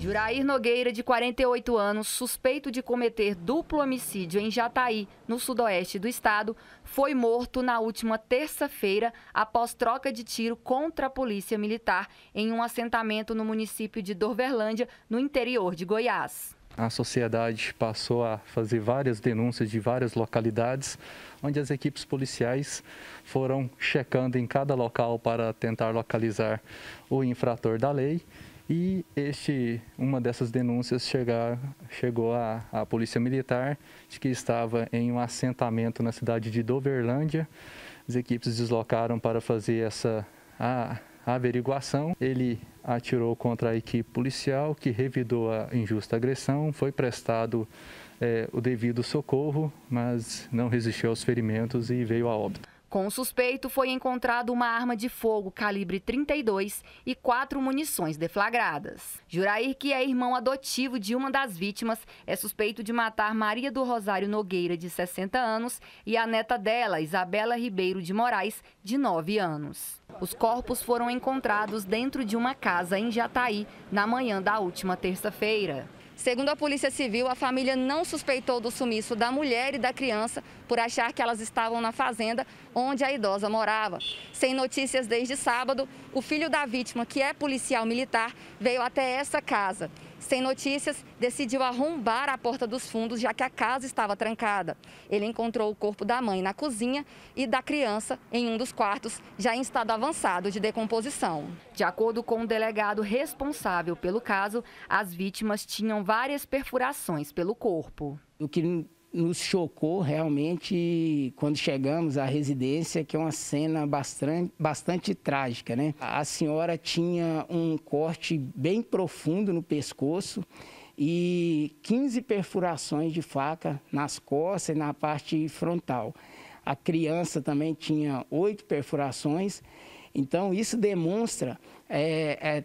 Jurair Nogueira, de 48 anos, suspeito de cometer duplo homicídio em Jataí, no sudoeste do estado, foi morto na última terça-feira após troca de tiro contra a polícia militar em um assentamento no município de Dorverlândia, no interior de Goiás. A sociedade passou a fazer várias denúncias de várias localidades, onde as equipes policiais foram checando em cada local para tentar localizar o infrator da lei e este, uma dessas denúncias chegar, chegou à, à Polícia Militar, de que estava em um assentamento na cidade de Doverlândia. As equipes deslocaram para fazer essa a, a averiguação. Ele atirou contra a equipe policial, que revidou a injusta agressão. Foi prestado é, o devido socorro, mas não resistiu aos ferimentos e veio a óbito. Com o suspeito foi encontrado uma arma de fogo calibre 32 e quatro munições deflagradas. Jurair, que é irmão adotivo de uma das vítimas, é suspeito de matar Maria do Rosário Nogueira, de 60 anos, e a neta dela, Isabela Ribeiro de Moraes, de 9 anos. Os corpos foram encontrados dentro de uma casa em Jataí na manhã da última terça-feira. Segundo a Polícia Civil, a família não suspeitou do sumiço da mulher e da criança por achar que elas estavam na fazenda onde a idosa morava. Sem notícias desde sábado, o filho da vítima, que é policial militar, veio até essa casa. Sem notícias, decidiu arrombar a porta dos fundos, já que a casa estava trancada. Ele encontrou o corpo da mãe na cozinha e da criança em um dos quartos, já em estado avançado de decomposição. De acordo com o delegado responsável pelo caso, as vítimas tinham várias perfurações pelo corpo. O que nos chocou realmente quando chegamos à residência, que é uma cena bastante, bastante trágica, né? A senhora tinha um corte bem profundo no pescoço e 15 perfurações de faca nas costas e na parte frontal. A criança também tinha oito perfurações. Então, isso demonstra é, é,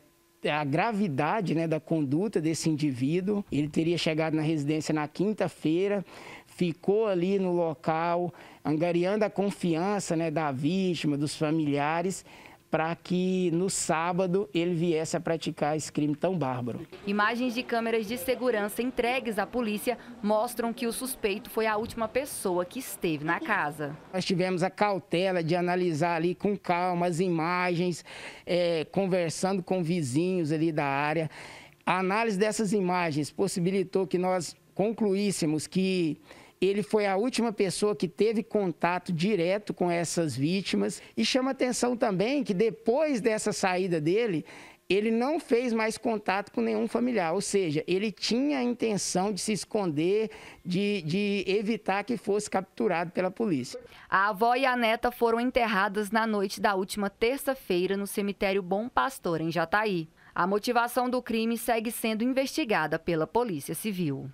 a gravidade né, da conduta desse indivíduo. Ele teria chegado na residência na quinta-feira, ficou ali no local, angariando a confiança né, da vítima, dos familiares, para que no sábado ele viesse a praticar esse crime tão bárbaro. Imagens de câmeras de segurança entregues à polícia mostram que o suspeito foi a última pessoa que esteve na casa. Nós tivemos a cautela de analisar ali com calma as imagens, é, conversando com vizinhos ali da área. A análise dessas imagens possibilitou que nós concluíssemos que ele foi a última pessoa que teve contato direto com essas vítimas. E chama atenção também que depois dessa saída dele, ele não fez mais contato com nenhum familiar, ou seja, ele tinha a intenção de se esconder, de, de evitar que fosse capturado pela polícia. A avó e a neta foram enterradas na noite da última terça-feira no cemitério Bom Pastor, em Jataí. A motivação do crime segue sendo investigada pela Polícia Civil.